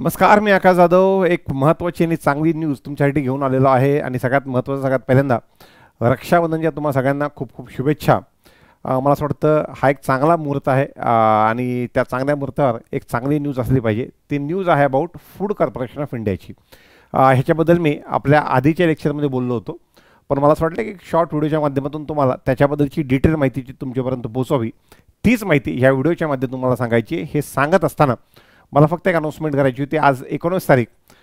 नमस्कार मी आकाश जाधव एक महत्त्वाची आणि चांगली न्यूज तुमच्यासाठी घेऊन आलेलो आहे आणि सगळ्यात महत्त्वाचं सगळ्यात पहिल्यांदा रक्षाबंधनच्या तुम्हाला सगळ्यांना खूप खूप शुभेच्छा मला असं वाटतं हा एक चांगला मुहूर्त आहे आणि त्या चांगल्या मुहूर्तावर एक चांगली न्यूज असली पाहिजे ती न्यूज आहे अबाउट फूड कॉर्पोरेशन ऑफ इंडियाची ह्याच्याबद्दल मी आपल्या आधीच्या लेक्चरमध्ये बोललो होतो पण मला असं वाटलं की एक शॉर्ट व्हिडिओच्या माध्यमातून तुम्हाला त्याच्याबद्दलची डिटेल माहिती जी तुमच्यापर्यंत पोहोचावी तीच माहिती ह्या व्हिडिओच्या माध्यमातून तुम्हाला सांगायची हे सांगत असताना मला फक्त एक अनाऊन्समेंट करायची होती आज एकोणीस तारीख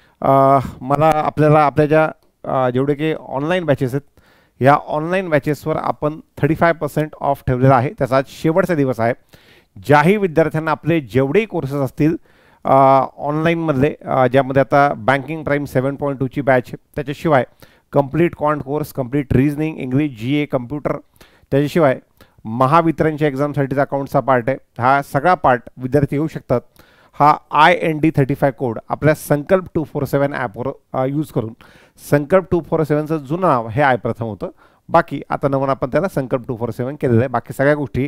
मला आपल्याला आपल्या ज्या जेवढे की ऑनलाईन बॅचेस आहेत ह्या ऑनलाईन बॅचेसवर आपण थर्टी फाय पर्सेंट ऑफ ठेवलेला आहे त्याचा आज शेवटचा दिवस आहे ज्याही विद्यार्थ्यांना आपले जेवढेही कोर्सेस असतील ऑनलाईनमधले ज्यामध्ये आता बँकिंग प्राईम सेवन पॉईंट टूची बॅच त्याच्याशिवाय कम्प्लीट कॉन्ट course complete reasoning English G A computer त्याच्याशिवाय महावितरणच्या एक्झामसाठीचा अकाउंटचा पार्ट आहे हा सगळा पार्ट विद्यार्थी येऊ शकतात हा I N D thirty five code आपल्या संकल्प टू फोर सेवन ॲपवर यूज करून संकल्प टू फोर सेवनचं जुनं नाव हे आय प्रथम होतं बाकी आता नवन आपण त्याला संकल्प टू फोर सेवन केलेलं आहे बाकी सगळ्या गोष्टी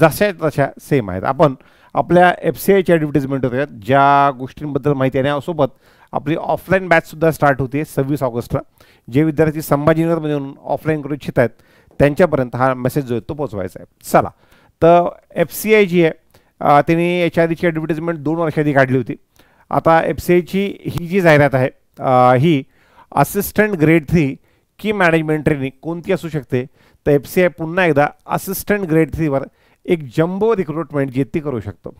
जशा तशा सेम आहेत आपण आपल्या एफ सी आयची ॲडव्हर्टिजमेंट होत्या ज्या गोष्टींबद्दल माहिती येण्यासोबत आपली ऑफलाईन बॅचसुद्धा स्टार्ट होते सव्वीस ऑगस्टला जे विद्यार्थी संभाजीनगरमध्ये येऊन ऑफलाईन करू इच्छित आहेत त्यांच्यापर्यंत हा मेसेज जो आहे तो पोचवायचा आहे चला तर एफ सी आय जी आहे त्यांनी एच आर डीची ॲडव्हर्टिजमेंट दोन वर्षाआधी काढली होती आता एफ सी आयची ही जी जाहिरात आहे ही असिस्टंट ग्रेड थ्री की मॅनेजमेंट ट्रेनिंग कोणती असू शकते तर एफ सी आय पुन्हा एकदा असिस्टंट ग्रेड थ्रीवर एक जम्बो रिक्रुटमेंट जी ती करू शकतो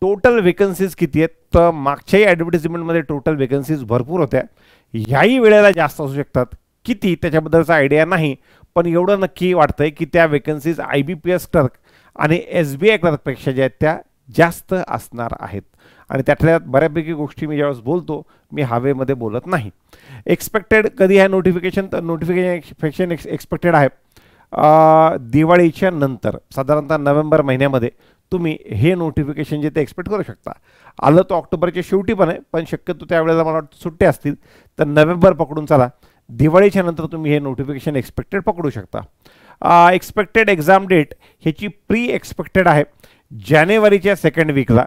टोटल वेकन्सीज किती आहेत तर मागच्याही ॲडव्हर्टिजमेंटमध्ये टोटल वेकन्सीज भरपूर होत्या ह्याही वेळेला जास्त असू शकतात किती त्याच्याबद्दलचा आयडिया नाही पण एवढं नक्की वाटतं आहे की त्या vacancies I B P S clerk आणि एस बी आय ज्या आहेत त्या जास्त असणार आहेत आणि त्यातल्या बऱ्यापैकी गोष्टी मी ज्यावेळेस बोलतो मी हवेमध्ये बोलत नाही एक्सपेक्टेड कधी आहे नोटिफिकेशन तर नोटिफिकेशन एक्स एक्सपेक्टेड आहे दिवाळीच्या नंतर साधारणतः नोव्हेंबर महिन्यामध्ये तुम्ही हे नोटिफिकेशन जे ते एक्सपेक्ट करू शकता आलं तर ऑक्टोबरच्या शेवटी पण आहे पण शक्यतो त्यावेळेला मला वाटतं सुट्ट्या असतील तर नोव्हेंबर पकडून चला दिवाळीच्या नंतर तुम्ही हे नोटिफिकेशन एक्सपेक्टेड पकडू शकता एक्सपेक्टेड एक्झाम डेट ह्याची प्री एक्सपेक्टेड आहे जानेवारीच्या सेकंड वीकला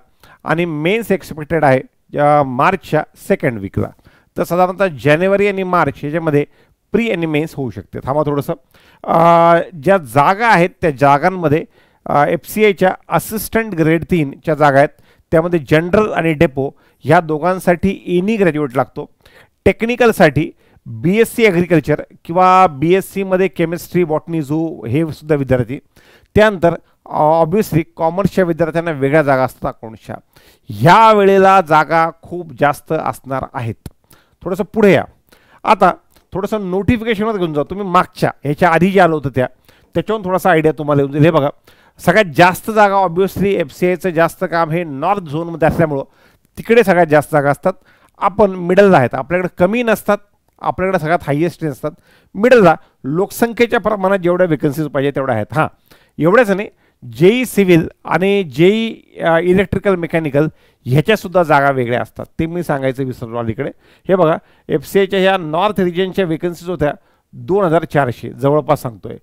आणि मेन्स एक्सपेक्टेड आहे मार्चच्या सेकंड वीकला तर साधारणतः जानेवारी आणि मार्च ह्याच्यामध्ये प्री आणि मेन्स होऊ शकते थांबा थोडंसं ज्या जागा आहेत त्या जागांमध्ये एफ सी आयच्या असिस्टंट ग्रेड तीनच्या जागा आहेत त्यामध्ये जनरल आणि डेपो ह्या दोघांसाठी एनी ग्रॅज्युएट लागतो टेक्निकलसाठी बी एस सी ॲग्रिकल्चर किंवा बी एस सीमध्ये केमिस्ट्री बॉटनी झू हे सुद्धा विद्यार्थी त्यानंतर ऑब्वियसली कॉमर्सच्या विद्यार्थ्यांना वेगळ्या जागा असतात अकाउंटच्या ह्या वेळेला जागा खूप जास्त असणार आहेत थोडंसं पुढे या आता थोडंसं नोटिफिकेशनच घेऊन जाऊ तुम्ही मागच्या ह्याच्या आधी जे आलो होतं त्या त्याच्यावरून थोडासा आयडिया तुम्हाला येऊन जाईल हे बघा सगळ्यात जास्त जागा ऑब्विसली एफ सी आयचं जास्त काम हे नॉर्थ झोनमध्ये असल्यामुळं तिकडे सगळ्यात जास्त जागा असतात आपण मिडलला आहेत आपल्याकडे कमी नसतात आपल्याकडे सगळ्यात हायेस्ट असतात मिडलला लोकसंख्येच्या प्रमाणात जेवढ्या वेकन्सीज पाहिजे तेवढ्या आहेत हां एवढ्याच नाही जेई सिव्हिल आणि जेई इलेक्ट्रिकल मेकॅनिकल ह्याच्यासुद्धा जागा वेगळ्या असतात ते मी सांगायचं विसरलो अलीकडे हे बघा एफ सी एच्या ह्या नॉर्थ रिजनच्या वेकन्सीज होत्या दोन हजार चारशे जवळपास सांगतोय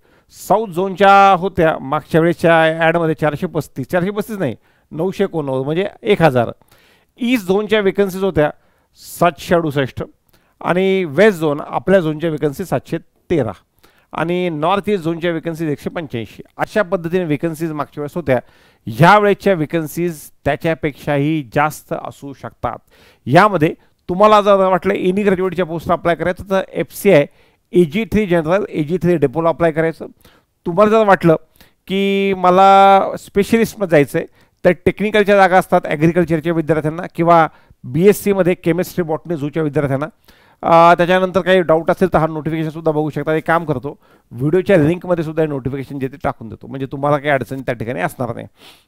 साऊथ झोनच्या होत्या मागच्या वेळेच्या ॲडमध्ये चारशे पस्तीस चारशे पस्तीस नाही नऊशे एकोणनव्वद म्हणजे एक हजार ईस्ट झोनच्या वेकन्सीज होत्या सातशे अडुसष्ट आणि वेस्ट झोन आपल्या झोनच्या वेकन्सी सातशे तेरा आणि नॉर्थ ईस्ट झोनच्या वेकन्सीज एकशे पंच्याऐंशी अशा पद्धतीने वेकन्सीज मागच्या वेळेस होत्या या वेकन्सीज त्याच्यापेक्षाही जास्त असू शकतात यामध्ये तुम्हाला जर वाटलं एनी ग्रॅज्युएटच्या पोस्ट अप्लाय करायचं तर F C I A G three general A G three डेपोला अप्लाय करायचं तुम्हाला जर वाटलं की मला स्पेशलिस्टमध्ये जायचं आहे तर टेक्निकलच्या जागा असतात ॲग्रिकल्चरच्या विद्यार्थ्यांना किंवा बी एस सीमध्ये केमिस्ट्री बॉटनी झूच्या विद्यार्थ्यांना त्याच्यानंतर काही डाऊट असेल तर हा नोटिफिकेशनसुद्धा बघू शकता एक काम करतो व्हिडिओच्या लिंकमध्ये सुद्धा हे नोटिफिकेशन जे ते टाकून देतो म्हणजे तुम्हाला काही अडचण त्या ठिकाणी असणार नाही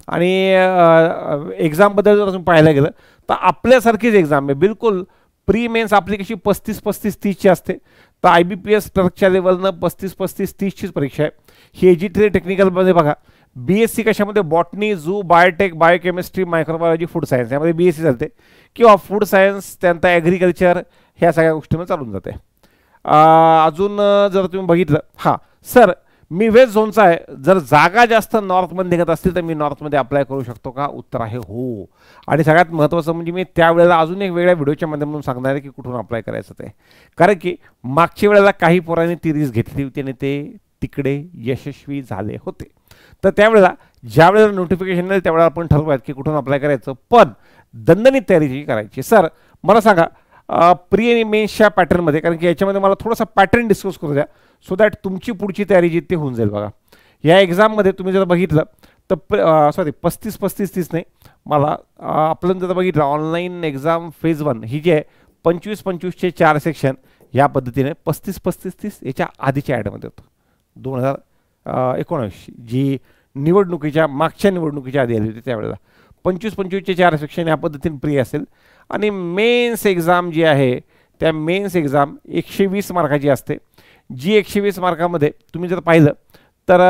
आणि एक्झामबद्दल जर तुम्ही पाहायला गेलं तर आपल्यासारखीच एक्झाम आहे बिलकुल प्री मेन्स आपली कशी पस्तीस पस्तीस तीसची असते तर आय बी पी एस क्लर्कच्या लेवलनं पस्तीस पस्तीस तीसचीच परीक्षा आहे ही एजिटरी टेक्निकलमध्ये बघा बीएससी कशामध्ये botany zoo biotech biochemistry microbiology food science यामध्ये बीएससी चालते किंवा फूड सायन्स त्यानंतर ॲग्रिकल्चर ह्या सगळ्या गोष्टीमध्ये चालून जाते अजून जर तुम्ही बघितलं हां सर मी वेस्ट झोनचा आहे जर जागा जास्त नॉर्थमध्ये निघत असतील तर मी नॉर्थमध्ये अप्लाय करू शकतो का उत्तर आहे हो आणि सगळ्यात महत्त्वाचं म्हणजे मी त्यावेळेला अजून एक वेगळ्या व्हिडिओच्या माध्यमातून सांगणार आहे की कुठून अप्लाय करायचं ते कारण की मागच्या वेळेला काही पोरांनी ती रिस्क घेतली होती आणि ते तिकडे यशस्वी झाले होते तर त्यावेळेला ज्या वेळेला नोटिफिकेशन येईल त्यावेळेला आपण ठरवूयात की कुठून अप्लाय करायचं पण दंदनी तयारी जी करायची सर मला सांगा प्री मेन्सच्या पॅटर्नमध्ये कारण की याच्यामध्ये मला थोडासा पॅटर्न डिस्कस करू द्या सो दॅट तुमची पुढची तयारी जी ते होऊन जाईल बघा या एक्झाममध्ये तुम्ही जर बघितलं तर सॉरी पस्तीस पस्तीस तीस नाही मला आपण जर बघितलं ऑनलाईन एक्झाम फेज वन ही जी आहे पंचवीस पंचवीसचे चार सेक्शन या पद्धतीने पस्तीस पस्तीस तीस याच्या आधीच्या ॲडमध्ये होतं दोन हजार एकोणऐंशी जी निवडणुकीच्या मागच्या निवडणुकीच्या आधी आली होती त्यावेळेला पंचवीस पंचवीसचे चार सेक्शन या पद्धतीने प्री असेल आणि मेन्स एक्झाम जी आहे त्या मेन्स एक्झाम एकशे वीस मार्काची असते जी एकशे वीस मार्कामध्ये तुम्ही जर पाहिलं तर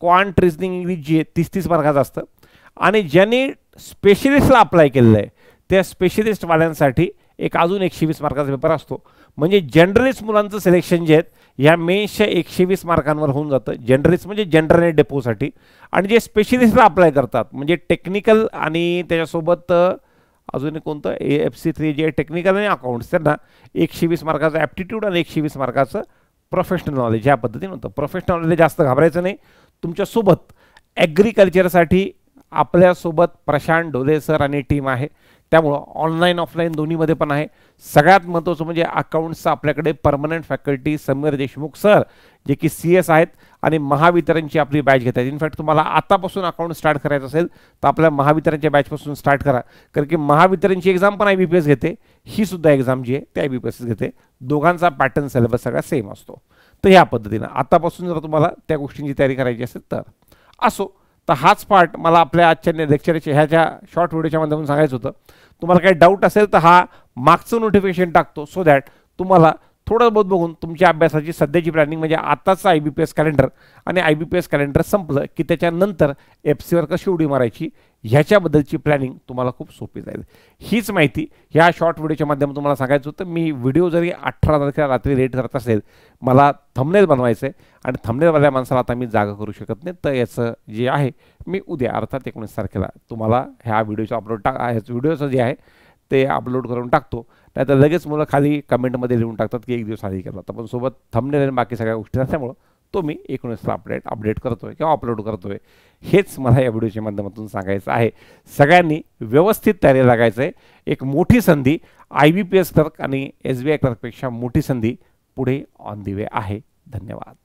क्वांट रिजनिंग इंग्लिश जी आहे तीस तीस मार्काचं असतं आणि ज्यांनी स्पेशलिस्टला अप्लाय केलेलं आहे त्या स्पेशलिस्टवाल्यांसाठी एक अजून एकशे वीस मार्काचा पेपर असतो म्हणजे जनरलिस्ट मुलांचं सिलेक्शन जे आहेत ह्या मेन्सच्या एकशे वीस मार्कांवर होऊन जातं जनरलिस्ट म्हणजे जनरल डेपोसाठी आणि जे स्पेशलिस्टला अप्लाय करतात म्हणजे टेक्निकल आणि त्याच्यासोबत अजून कोणतं ए एफ सी थ्री जे टेक्निकल आणि अकाउंट्स त्यांना एकशे वीस मार्काचं ॲप्टिट्यूड आणि एकशे वीस मार्काचं प्रोफेशनल नॉलेज ह्या पद्धतीने होतं प्रोफेशनल नॉलेज जास्त घाबरायचं नाही तुमच्यासोबत ॲग्रिकल्चरसाठी आपल्यासोबत प्रशांत ढोले सर आणि टीम आहे त्यामुळं ऑनलाईन ऑफलाईन दोन्हीमध्ये पण आहे सगळ्यात महत्त्वाचं म्हणजे अकाउंट्सचं आपल्याकडे permanent faculty Sameer Deshmukh sir जे की सी एस आहेत आणि महावितरणची आपली बॅच घेत आहेत इनफॅक्ट तुम्हाला आतापासून अकाउंट स्टार्ट करायचं असेल तर आपल्या महावितरणच्या बॅचपासून स्टार्ट करा कारण की महावितरणची एक्झाम पण आय बी पी एस घेते ही सुद्धा एक्झाम जी आहे ते आय बी पी एस घेते दोघांचा पॅटर्न सिलेबस सगळा सेम असतो तर ह्या पद्धतीनं आतापासून जर तुम्हाला त्या गोष्टींची तयारी करायची असेल तर असो तर हाच पार्ट मला आपल्या आजच्या लेक्चरच्या ह्याच्या शॉर्ट व्हिडिओच्या माध्यमातून सांगायचं होतं तुम्हाला काही डाऊट असेल तर हा मागचं नोटिफिकेशन टाकतो सो दॅट तुम्हाला थोडं बहुत बघून तुमच्या अभ्यासाची सध्याची प्लॅनिंग म्हणजे आताचं I B P S calendar आणि I B P S calendar संपलं की त्याच्यानंतर एफ सीवर कशी उडी मारायची ह्याच्याबद्दलची प्लॅनिंग तुम्हाला खूप सोपी जाईल हीच माहिती ह्या शॉर्ट व्हिडिओच्या माध्यमातून तुम्हाला सांगायचं होतं मी व्हिडिओ जरी अठरा तारखेला रात्री रेट करत असेल मला थमनेल बनवायचं आहे आणि थमनेलवाल्या माणसाला आता मी जागा करू शकत नाही तर याचं जे आहे मी उद्या अर्थात एकोणीस तारखेला तुम्हाला ह्या व्हिडिओचा अपलोड टाका ह्याच व्हिडिओचं जे आहे ते अपलोड करून टाकतो नाही तर लगेच मुलं खाली कमेंटमध्ये लिहून टाकतात की एक दिवस आधी केला तर पण सोबत थंबनेल आणि बाकी सगळ्या गोष्टी असल्यामुळं तो मी एकोणीसला अपडेट अपडेट करतो आहे किंवा अपलोड करतो आहे हेच मला या व्हिडिओच्या माध्यमातून सांगायचं आहे सगळ्यांनी व्यवस्थित तयारी लागायचं आहे एक मोठी संधी I B P S clerk आणि एस बी आय क्लर्कपेक्षा मोठी संधी पुढे ऑन दी वे आहे धन्यवाद